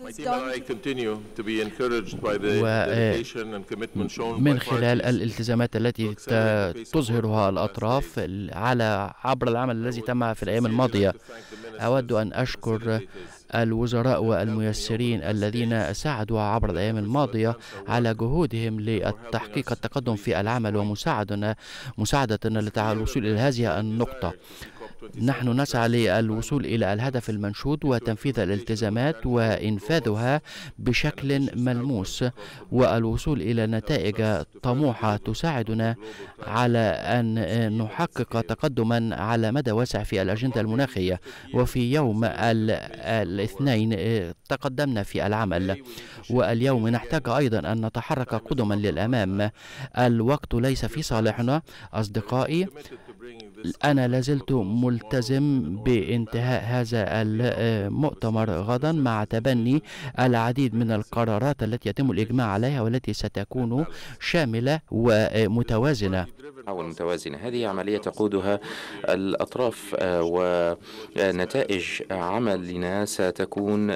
ومن uh, خلال الالتزامات التي تظهرها الأطراف على عبر العمل الذي تم في الأيام الماضية أود أن أشكر الوزراء والميسرين الذين ساعدوا عبر الأيام الماضية على جهودهم لتحقيق التقدم في العمل ومساعدتنا مساعدتنا للوصول إلى هذه النقطة نحن نسعى للوصول إلى الهدف المنشود وتنفيذ الالتزامات وإنفاذها بشكل ملموس والوصول إلى نتائج طموحة تساعدنا على أن نحقق تقدما على مدى واسع في الأجندة المناخية وفي يوم الاثنين تقدمنا في العمل واليوم نحتاج أيضا أن نتحرك قدما للأمام الوقت ليس في صالحنا أصدقائي أنا لازلت ملتزم بانتهاء هذا المؤتمر غدا مع تبني العديد من القرارات التي يتم الإجماع عليها والتي ستكون شاملة ومتوازنة أو المتوازنة هذه عملية تقودها الأطراف آه، ونتائج عملنا ستكون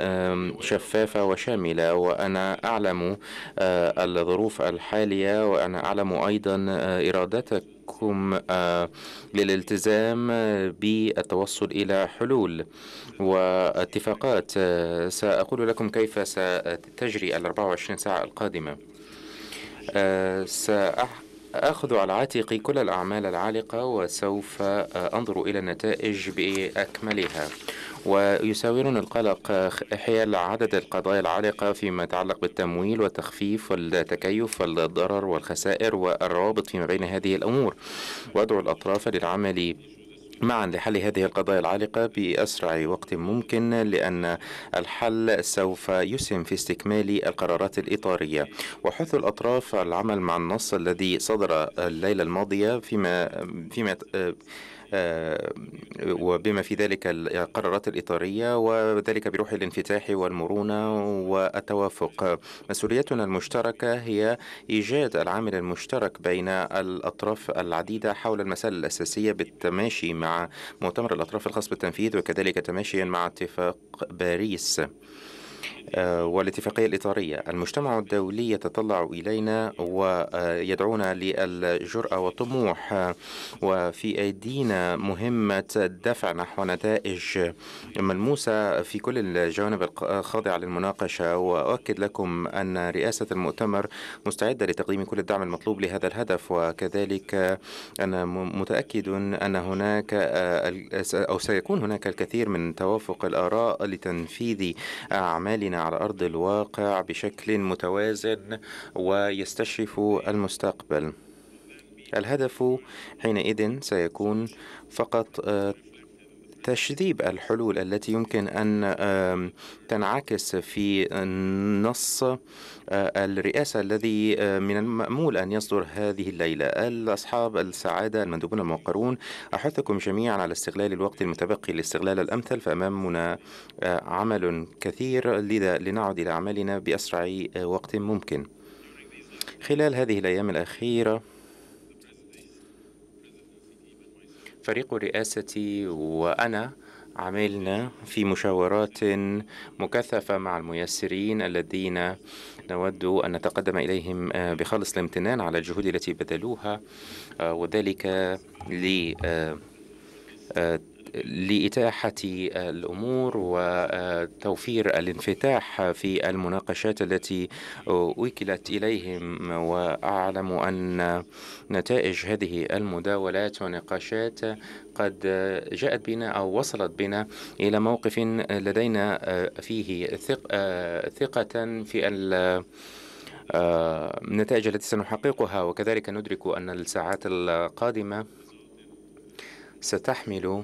شفافة وشاملة وأنا أعلم آه، الظروف الحالية وأنا أعلم أيضا آه، إرادتك للالتزام بالتوصل إلى حلول واتفاقات سأقول لكم كيف ستجري ال 24 ساعة القادمة سأحكي أخذ على عاتقي كل الأعمال العالقة وسوف آه، أنظر إلى النتائج بأكملها ويساورني القلق حيال عدد القضايا العالقة فيما يتعلق بالتمويل والتخفيف والتكيف والضرر والخسائر والروابط فيما بين هذه الأمور وأدعو الأطراف للعمل معا لحل هذه القضايا العالقة بأسرع وقت ممكن لأن الحل سوف يسهم في استكمال القرارات الإطارية وحث الأطراف العمل مع النص الذي صدر الليلة الماضية فيما فيما آه، وبما في ذلك القرارات الإطارية وذلك بروح الانفتاح والمرونة والتوافق مسؤوليتنا المشتركة هي إيجاد العامل المشترك بين الأطراف العديدة حول المسألة الأساسية بالتماشي مع مؤتمر الأطراف الخاص بالتنفيذ وكذلك تماشيا مع اتفاق باريس آه، والاتفاقية الإطارية المجتمع الدولي يتطلع إلينا ويدعونا للجرأة والطموح آه، وفي أيدينا مهمة الدفع نحو نتائج ملموسة في كل الجوانب الخاضعة آه، للمناقشة وأؤكد لكم أن رئاسة المؤتمر مستعدة لتقديم كل الدعم المطلوب لهذا الهدف وكذلك أنا متأكد أن هناك أو سيكون هناك الكثير من توافق الآراء لتنفيذ أعمال أعمالنا على أرض الواقع بشكل متوازن ويستشرف المستقبل الهدف حينئذ سيكون فقط آه، تشذيب الحلول التي يمكن أن تنعكس في نص آه، الرئاسة الذي آه، من المأمول أن يصدر هذه الليلة الأصحاب السعادة المندوبون الموقرون أحثكم جميعا على استغلال الوقت المتبقي لاستغلال الأمثل فأمامنا آه، عمل كثير لذا لنعد إلى عملنا بأسرع وقت ممكن خلال هذه الأيام الأخيرة فريق رئاستي وأنا عملنا في مشاورات مكثفة مع الميسرين الذين نود أن نتقدم إليهم آه، بخالص الامتنان على الجهود التي بذلوها آه، وذلك ل آه، لإتاحة الأمور وتوفير الانفتاح في المناقشات التي وكلت إليهم وأعلم أن نتائج هذه المداولات ونقاشات قد جاءت بنا أو وصلت بنا إلى موقف لدينا فيه ثقة في النتائج التي سنحققها وكذلك ندرك أن الساعات القادمة ستحمل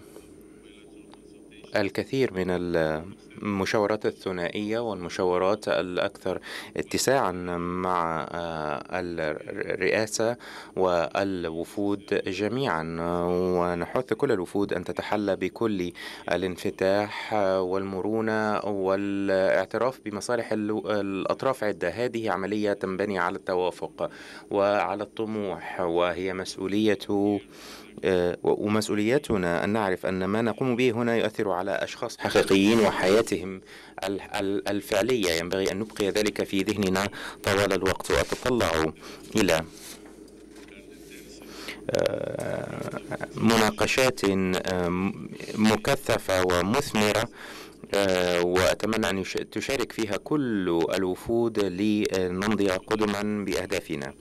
الكثير من المشاورات الثنائية والمشاورات الأكثر اتساعا مع آه، الرئاسة والوفود جميعا ونحث كل الوفود أن تتحلى بكل الانفتاح والمرونة والاعتراف بمصالح الأطراف عدة هذه عملية تنبني على التوافق وعلى الطموح وهي مسؤولية آه، ومسؤوليتنا أن نعرف أن ما نقوم به هنا يؤثر على أشخاص حقيقيين وحياة حياتهم الفعلية ينبغي أن نبقي ذلك في ذهننا طوال الوقت وأتطلع إلى آه، مناقشات مكثفة ومثمرة آه، وأتمنى أن تشارك فيها كل الوفود لنمضي قدما بأهدافنا